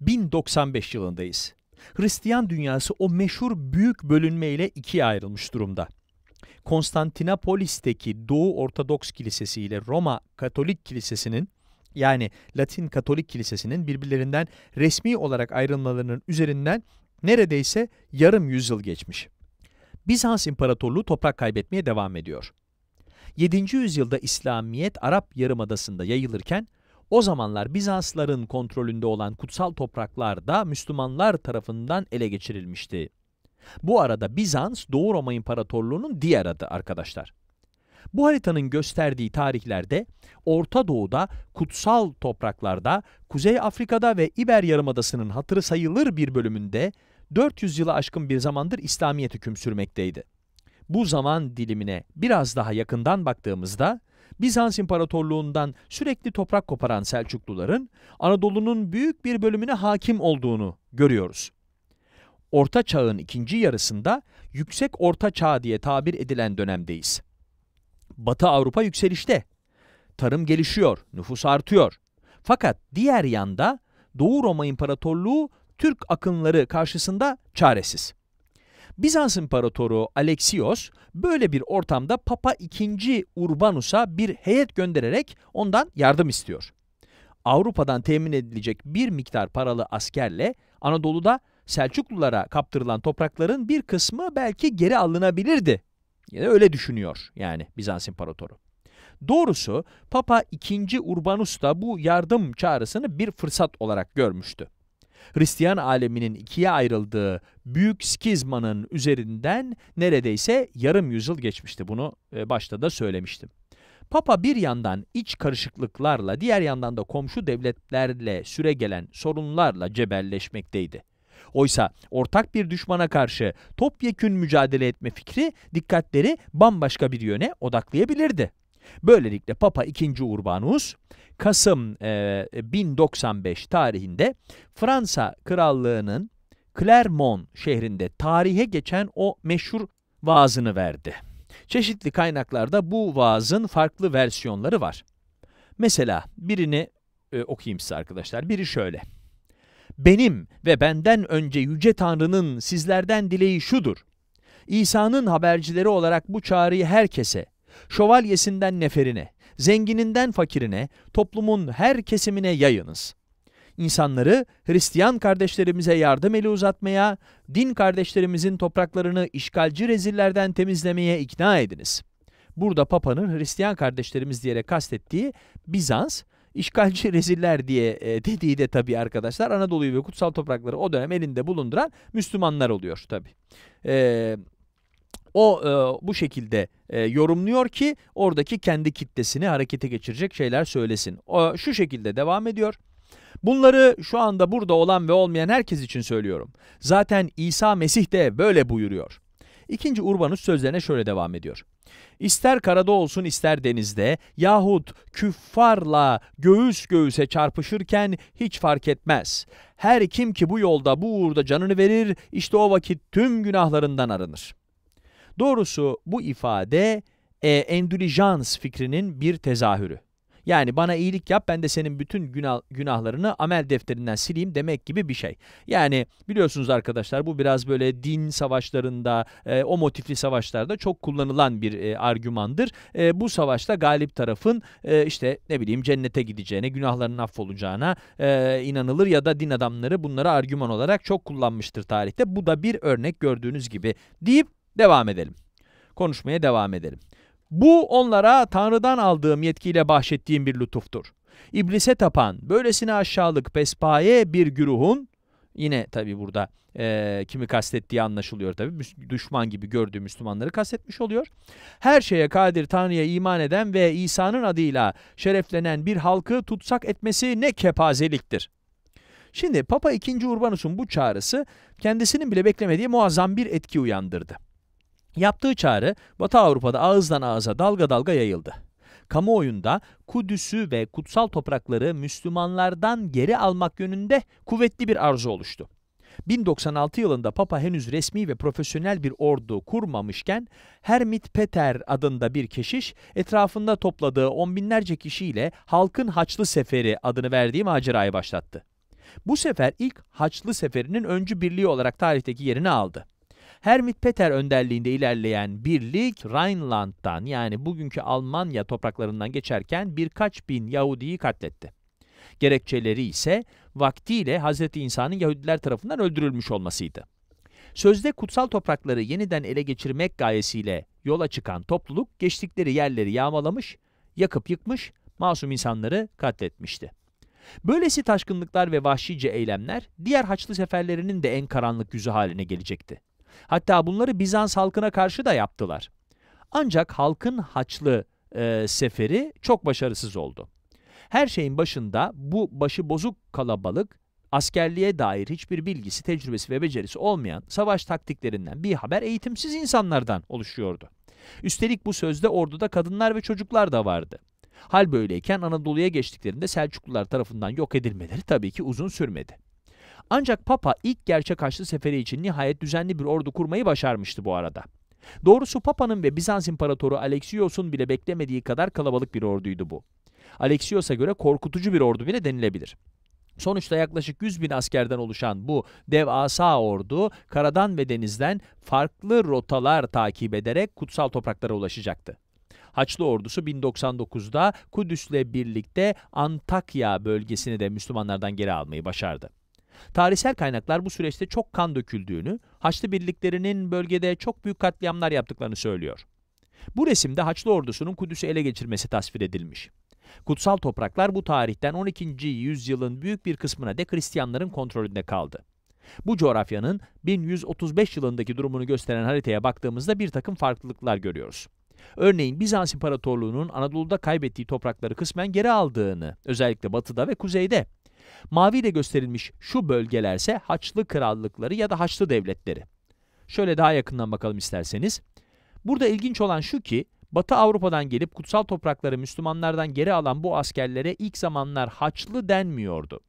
1095 yılındayız. Hristiyan dünyası o meşhur büyük bölünmeyle ikiye ayrılmış durumda. Konstantinopolis'teki Doğu Ortodoks Kilisesi ile Roma Katolik Kilisesi'nin yani Latin Katolik Kilisesi'nin birbirlerinden resmi olarak ayrılmalarının üzerinden neredeyse yarım yüzyıl geçmiş. Bizans İmparatorluğu toprak kaybetmeye devam ediyor. 7. yüzyılda İslamiyet Arap Yarımadası'nda yayılırken o zamanlar Bizansların kontrolünde olan kutsal topraklar da Müslümanlar tarafından ele geçirilmişti. Bu arada Bizans Doğu Roma İmparatorluğu'nun diğer adı arkadaşlar. Bu haritanın gösterdiği tarihlerde Orta Doğu'da, kutsal topraklarda, Kuzey Afrika'da ve İber Yarımadası'nın hatırı sayılır bir bölümünde 400 yılı aşkın bir zamandır İslamiyet hüküm sürmekteydi. Bu zaman dilimine biraz daha yakından baktığımızda Bizans İmparatorluğundan sürekli toprak koparan Selçukluların Anadolu'nun büyük bir bölümüne hakim olduğunu görüyoruz. Orta Çağ'ın ikinci yarısında Yüksek Orta Çağ diye tabir edilen dönemdeyiz. Batı Avrupa yükselişte. Tarım gelişiyor, nüfus artıyor. Fakat diğer yanda Doğu Roma İmparatorluğu Türk akınları karşısında çaresiz. Bizans İmparatoru Alexios böyle bir ortamda Papa II. Urbanus'a bir heyet göndererek ondan yardım istiyor. Avrupa'dan temin edilecek bir miktar paralı askerle Anadolu'da Selçuklulara kaptırılan toprakların bir kısmı belki geri alınabilirdi. Yine öyle düşünüyor yani Bizans İmparatoru. Doğrusu Papa II. Urbanus da bu yardım çağrısını bir fırsat olarak görmüştü. Hristiyan aleminin ikiye ayrıldığı büyük skizmanın üzerinden neredeyse yarım yüzyıl geçmişti. Bunu e, başta da söylemiştim. Papa bir yandan iç karışıklıklarla diğer yandan da komşu devletlerle süre gelen sorunlarla cebelleşmekteydi. Oysa ortak bir düşmana karşı topyekün mücadele etme fikri dikkatleri bambaşka bir yöne odaklayabilirdi. Böylelikle Papa II. Urbanus, Kasım e, 1095 tarihinde Fransa Krallığı'nın Clermont şehrinde tarihe geçen o meşhur vaazını verdi. Çeşitli kaynaklarda bu vaazın farklı versiyonları var. Mesela birini e, okuyayım size arkadaşlar. Biri şöyle. Benim ve benden önce Yüce Tanrı'nın sizlerden dileği şudur. İsa'nın habercileri olarak bu çağrıyı herkese, şövalyesinden neferine, zengininden fakirine, toplumun her kesimine yayınız. İnsanları Hristiyan kardeşlerimize yardım eli uzatmaya, din kardeşlerimizin topraklarını işgalci rezillerden temizlemeye ikna ediniz. Burada Papa'nın Hristiyan kardeşlerimiz diyerek kastettiği Bizans, işgalci reziller diye e, dediği de tabii arkadaşlar Anadolu'yu ve kutsal toprakları o dönem elinde bulunduran Müslümanlar oluyor tabii. E, o e, bu şekilde e, yorumluyor ki oradaki kendi kitlesini harekete geçirecek şeyler söylesin. O, şu şekilde devam ediyor. Bunları şu anda burada olan ve olmayan herkes için söylüyorum. Zaten İsa Mesih de böyle buyuruyor. İkinci Urbanus sözlerine şöyle devam ediyor. İster karada olsun ister denizde yahut küffarla göğüs göğüse çarpışırken hiç fark etmez. Her kim ki bu yolda bu uğurda canını verir işte o vakit tüm günahlarından arınır.'' Doğrusu bu ifade e, endülijans fikrinin bir tezahürü. Yani bana iyilik yap ben de senin bütün günah, günahlarını amel defterinden sileyim demek gibi bir şey. Yani biliyorsunuz arkadaşlar bu biraz böyle din savaşlarında e, o motifli savaşlarda çok kullanılan bir e, argümandır. E, bu savaşta galip tarafın e, işte ne bileyim cennete gideceğine günahlarının affolacağına e, inanılır ya da din adamları bunları argüman olarak çok kullanmıştır tarihte. Bu da bir örnek gördüğünüz gibi deyip Devam edelim. Konuşmaya devam edelim. Bu onlara Tanrı'dan aldığım yetkiyle bahşettiğim bir lütuftur. İblise tapan, böylesine aşağılık pespaye bir güruhun, yine tabi burada e, kimi kastettiği anlaşılıyor tabi, düşman gibi gördüğü Müslümanları kastetmiş oluyor. Her şeye kadir Tanrı'ya iman eden ve İsa'nın adıyla şereflenen bir halkı tutsak etmesi ne kepazeliktir. Şimdi Papa II. Urbanus'un bu çağrısı kendisinin bile beklemediği muazzam bir etki uyandırdı. Yaptığı çağrı Batı Avrupa'da ağızdan ağıza dalga dalga yayıldı. Kamuoyunda Kudüs'ü ve kutsal toprakları Müslümanlardan geri almak yönünde kuvvetli bir arzu oluştu. 1096 yılında Papa henüz resmi ve profesyonel bir ordu kurmamışken Hermit Peter adında bir keşiş etrafında topladığı on binlerce kişiyle Halkın Haçlı Seferi adını verdiği macerayı başlattı. Bu sefer ilk Haçlı Seferi'nin öncü birliği olarak tarihteki yerini aldı. Hermit Peter önderliğinde ilerleyen birlik Rheinland'dan yani bugünkü Almanya topraklarından geçerken birkaç bin Yahudi'yi katletti. Gerekçeleri ise vaktiyle Hz. İsa'nın Yahudiler tarafından öldürülmüş olmasıydı. Sözde kutsal toprakları yeniden ele geçirmek gayesiyle yola çıkan topluluk geçtikleri yerleri yağmalamış, yakıp yıkmış, masum insanları katletmişti. Böylesi taşkınlıklar ve vahşice eylemler diğer Haçlı seferlerinin de en karanlık yüzü haline gelecekti. Hatta bunları Bizans halkına karşı da yaptılar. Ancak halkın Haçlı e, seferi çok başarısız oldu. Her şeyin başında bu başı bozuk kalabalık askerliğe dair hiçbir bilgisi, tecrübesi ve becerisi olmayan savaş taktiklerinden bir haber eğitimsiz insanlardan oluşuyordu. Üstelik bu sözde orduda kadınlar ve çocuklar da vardı. Hal böyleyken Anadolu'ya geçtiklerinde Selçuklular tarafından yok edilmeleri tabii ki uzun sürmedi. Ancak Papa ilk gerçek Haçlı Seferi için nihayet düzenli bir ordu kurmayı başarmıştı bu arada. Doğrusu Papa'nın ve Bizans İmparatoru Alexios'un bile beklemediği kadar kalabalık bir orduydu bu. Alexios'a göre korkutucu bir ordu bile denilebilir. Sonuçta yaklaşık 100 bin askerden oluşan bu devasa ordu karadan ve denizden farklı rotalar takip ederek kutsal topraklara ulaşacaktı. Haçlı ordusu 1099'da Kudüs'le birlikte Antakya bölgesini de Müslümanlardan geri almayı başardı. Tarihsel kaynaklar bu süreçte çok kan döküldüğünü, Haçlı birliklerinin bölgede çok büyük katliamlar yaptıklarını söylüyor. Bu resimde Haçlı ordusunun Kudüs'ü ele geçirmesi tasvir edilmiş. Kutsal topraklar bu tarihten 12. yüzyılın büyük bir kısmına de Hristiyanların kontrolünde kaldı. Bu coğrafyanın 1135 yılındaki durumunu gösteren haritaya baktığımızda bir takım farklılıklar görüyoruz. Örneğin Bizans İmparatorluğu'nun Anadolu'da kaybettiği toprakları kısmen geri aldığını, özellikle batıda ve kuzeyde Maviyle gösterilmiş şu bölgelerse Haçlı krallıkları ya da Haçlı devletleri. Şöyle daha yakından bakalım isterseniz. Burada ilginç olan şu ki Batı Avrupa'dan gelip kutsal toprakları Müslümanlardan geri alan bu askerlere ilk zamanlar Haçlı denmiyordu.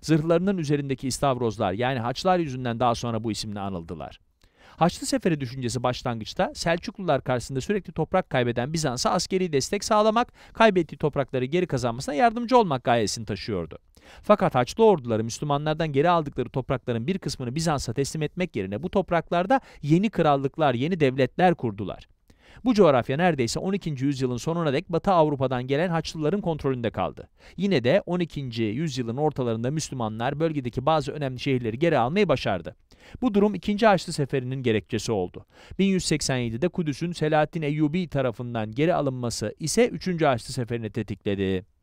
Zırhlarının üzerindeki istavrozlar yani haçlar yüzünden daha sonra bu isimle anıldılar. Haçlı Seferi düşüncesi başlangıçta Selçuklular karşısında sürekli toprak kaybeden Bizans'a askeri destek sağlamak, kaybettiği toprakları geri kazanmasına yardımcı olmak gayesini taşıyordu. Fakat Haçlı orduları Müslümanlardan geri aldıkları toprakların bir kısmını Bizans'a teslim etmek yerine bu topraklarda yeni krallıklar, yeni devletler kurdular. Bu coğrafya neredeyse 12. yüzyılın sonuna dek Batı Avrupa'dan gelen Haçlıların kontrolünde kaldı. Yine de 12. yüzyılın ortalarında Müslümanlar bölgedeki bazı önemli şehirleri geri almayı başardı. Bu durum 2. Haçlı Seferi'nin gerekçesi oldu. 1187'de Kudüs'ün Selahaddin Eyyubi tarafından geri alınması ise 3. Haçlı Seferi'ni tetikledi.